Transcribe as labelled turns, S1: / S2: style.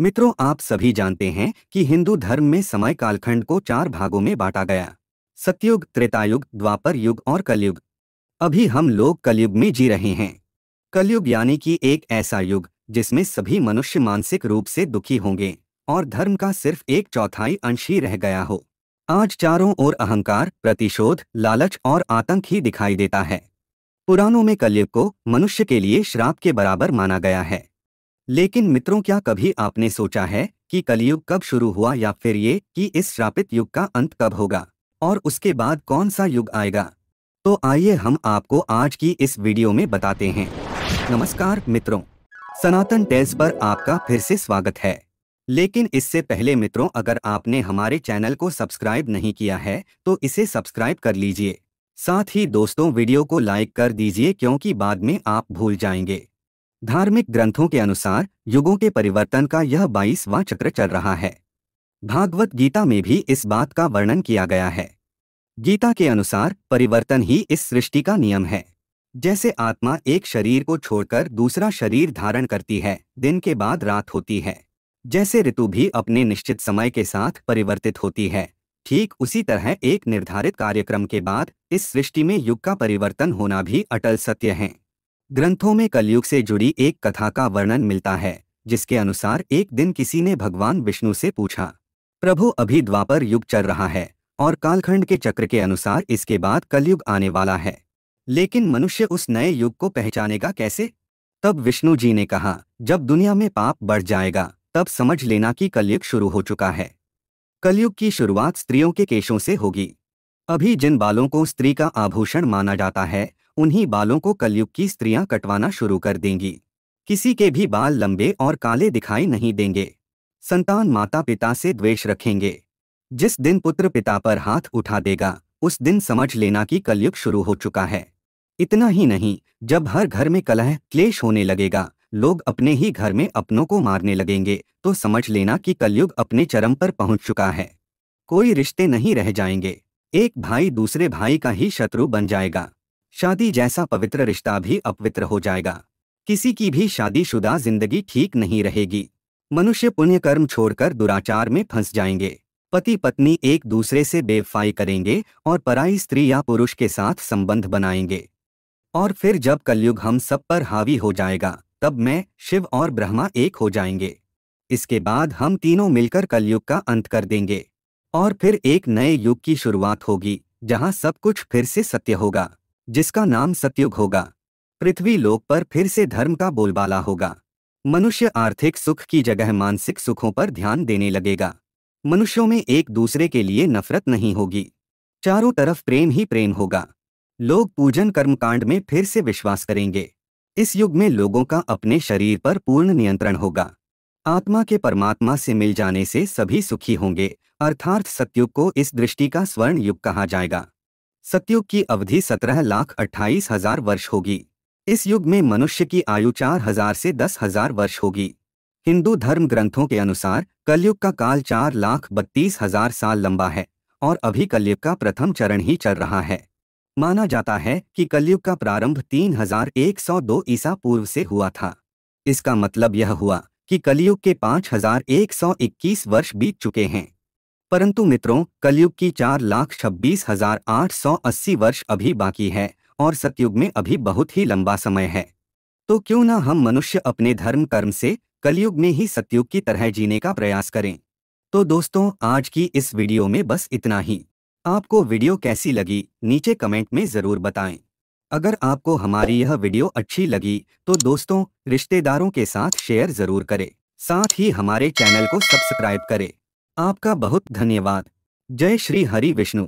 S1: मित्रों आप सभी जानते हैं कि हिंदू धर्म में समय कालखंड को चार भागों में बांटा गया सत्युग त्रेतायुग द्वापर युग और कलयुग अभी हम लोग कलयुग में जी रहे हैं कलयुग यानी कि एक ऐसा युग जिसमें सभी मनुष्य मानसिक रूप से दुखी होंगे और धर्म का सिर्फ एक चौथाई अंश ही रह गया हो आज चारों ओर अहंकार प्रतिशोध लालच और आतंक ही दिखाई देता है पुराणों में कलयुग को मनुष्य के लिए श्राप के बराबर माना गया है लेकिन मित्रों क्या कभी आपने सोचा है कि कलयुग कब शुरू हुआ या फिर ये कि इस श्रापित युग का अंत कब होगा और उसके बाद कौन सा युग आएगा तो आइए हम आपको आज की इस वीडियो में बताते हैं नमस्कार मित्रों सनातन टेल्स पर आपका फिर से स्वागत है लेकिन इससे पहले मित्रों अगर आपने हमारे चैनल को सब्सक्राइब नहीं किया है तो इसे सब्सक्राइब कर लीजिए साथ ही दोस्तों वीडियो को लाइक कर दीजिए क्योंकि बाद में आप भूल जाएंगे धार्मिक ग्रंथों के अनुसार युगों के परिवर्तन का यह बाईसवां चक्र चल रहा है भागवत गीता में भी इस बात का वर्णन किया गया है गीता के अनुसार परिवर्तन ही इस सृष्टि का नियम है जैसे आत्मा एक शरीर को छोड़कर दूसरा शरीर धारण करती है दिन के बाद रात होती है जैसे ऋतु भी अपने निश्चित समय के साथ परिवर्तित होती है ठीक उसी तरह एक निर्धारित कार्यक्रम के बाद इस सृष्टि में युग का परिवर्तन होना भी अटल सत्य है ग्रंथों में कलयुग से जुड़ी एक कथा का वर्णन मिलता है जिसके अनुसार एक दिन किसी ने भगवान विष्णु से पूछा प्रभु अभी द्वापर युग चल रहा है और कालखंड के चक्र के अनुसार इसके बाद कलयुग आने वाला है लेकिन मनुष्य उस नए युग को पहचानेगा कैसे तब विष्णु जी ने कहा जब दुनिया में पाप बढ़ जाएगा तब समझ लेना कि कलयुग शुरू हो चुका है कलयुग की शुरुआत स्त्रियों के केशों से होगी अभी जिन बालों को स्त्री का आभूषण माना जाता है उन्हीं बालों को कलयुग की स्त्रियां कटवाना शुरू कर देंगी किसी के भी बाल लंबे और काले दिखाई नहीं देंगे संतान माता पिता से द्वेष रखेंगे जिस दिन पुत्र पिता पर हाथ उठा देगा उस दिन समझ लेना कि कलयुग शुरू हो चुका है इतना ही नहीं जब हर घर में कलह क्लेश होने लगेगा लोग अपने ही घर में अपनों को मारने लगेंगे तो समझ लेना कि कलयुग अपने चरम पर पहुंच चुका है कोई रिश्ते नहीं रह जाएंगे एक भाई दूसरे भाई का ही शत्रु बन जाएगा शादी जैसा पवित्र रिश्ता भी अपवित्र हो जाएगा किसी की भी शादीशुदा जिंदगी ठीक नहीं रहेगी मनुष्य पुण्य कर्म छोड़कर दुराचार में फंस जाएंगे पति पत्नी एक दूसरे से बेवफाई करेंगे और पराई स्त्री या पुरुष के साथ संबंध बनाएंगे और फिर जब कलयुग हम सब पर हावी हो जाएगा तब मैं शिव और ब्रह्मा एक हो जाएंगे इसके बाद हम तीनों मिलकर कलयुग का अंत कर देंगे और फिर एक नए युग की शुरुआत होगी जहां सब कुछ फिर से सत्य होगा जिसका नाम सत्युग होगा पृथ्वी लोक पर फिर से धर्म का बोलबाला होगा मनुष्य आर्थिक सुख की जगह मानसिक सुखों पर ध्यान देने लगेगा मनुष्यों में एक दूसरे के लिए नफरत नहीं होगी चारों तरफ प्रेम ही प्रेम होगा लोग पूजन कर्मकांड में फिर से विश्वास करेंगे इस युग में लोगों का अपने शरीर पर पूर्ण नियंत्रण होगा आत्मा के परमात्मा से मिल जाने से सभी सुखी होंगे अर्थार्थ सत्युग को इस दृष्टि का स्वर्ण युग कहा जाएगा सत्युग की अवधि सत्रह लाख अट्ठाईस हजार वर्ष होगी इस युग में मनुष्य की आयु चार हजार से दस हजार वर्ष होगी हिंदू धर्म ग्रंथों के अनुसार कलयुग का काल चार लाख बत्तीस हजार साल लंबा है और अभी कलयुग का प्रथम चरण ही चल रहा है माना जाता है कि कलयुग का प्रारंभ 3102 ईसा पूर्व से हुआ था इसका मतलब यह हुआ कि कलयुग के 5121 वर्ष बीत चुके हैं परंतु मित्रों कलयुग की चार लाख छब्बीस हजार आठ सौ अस्सी वर्ष अभी बाकी है और सतयुग में अभी बहुत ही लंबा समय है तो क्यों ना हम मनुष्य अपने धर्म कर्म से कलयुग में ही सतयुग की तरह जीने का प्रयास करें तो दोस्तों आज की इस वीडियो में बस इतना ही आपको वीडियो कैसी लगी नीचे कमेंट में ज़रूर बताएं अगर आपको हमारी यह वीडियो अच्छी लगी तो दोस्तों रिश्तेदारों के साथ शेयर ज़रूर करें साथ ही हमारे चैनल को सब्सक्राइब करें आपका बहुत धन्यवाद जय श्री हरि विष्णु